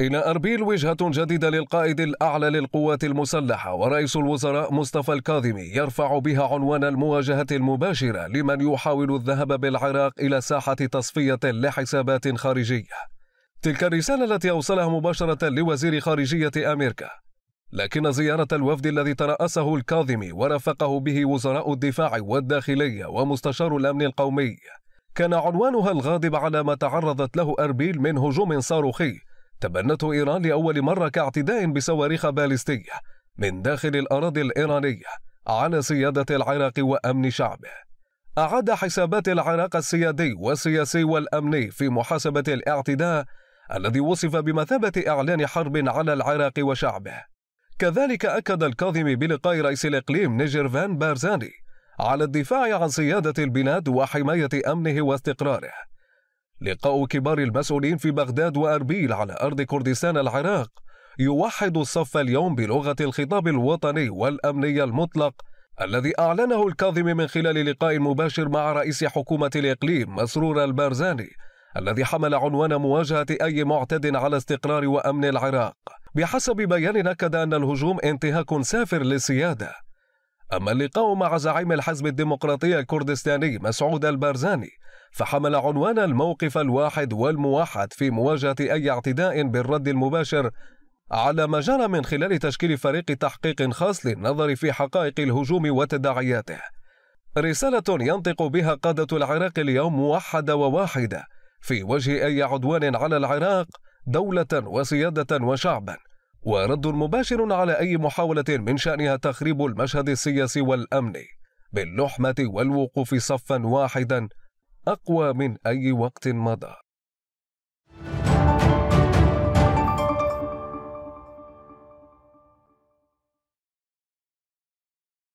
إلى أربيل وجهة جديدة للقائد الأعلى للقوات المسلحة ورئيس الوزراء مصطفى الكاظمي يرفع بها عنوان المواجهة المباشرة لمن يحاول الذهاب بالعراق إلى ساحة تصفية لحسابات خارجية. تلك الرسالة التي أوصلها مباشرة لوزير خارجية أمريكا. لكن زيارة الوفد الذي ترأسه الكاظمي ورافقه به وزراء الدفاع والداخلية ومستشار الأمن القومي كان عنوانها الغاضب على ما تعرضت له أربيل من هجوم صاروخي تبنته إيران لأول مرة كاعتداء بصواريخ باليستية من داخل الأراضي الإيرانية على سيادة العراق وأمن شعبه. أعاد حسابات العراق السيادي والسياسي والأمني في محاسبة الاعتداء الذي وصف بمثابة إعلان حرب على العراق وشعبه. كذلك أكد الكاظمي بلقاء رئيس الإقليم نيجر فان بارزاني على الدفاع عن سيادة البلاد وحماية أمنه واستقراره. لقاء كبار المسؤولين في بغداد وأربيل على أرض كردستان العراق يوحد الصف اليوم بلغة الخطاب الوطني والأمني المطلق الذي أعلنه الكاظم من خلال لقاء مباشر مع رئيس حكومة الإقليم مسرور البارزاني الذي حمل عنوان مواجهة أي معتد على استقرار وأمن العراق بحسب بيان أكد أن الهجوم انتهاك سافر للسيادة أما اللقاء مع زعيم الحزب الديمقراطي الكردستاني مسعود البارزاني فحمل عنوان الموقف الواحد والموحد في مواجهة أي اعتداء بالرد المباشر على ما جرى من خلال تشكيل فريق تحقيق خاص للنظر في حقائق الهجوم وتداعياته رسالة ينطق بها قادة العراق اليوم موحدة وواحدة في وجه أي عدوان على العراق دولة وسيادة وشعبا ورد مباشر على أي محاولة من شأنها تخريب المشهد السياسي والأمني باللحمة والوقوف صفا واحدا أقوى من أي وقت مضى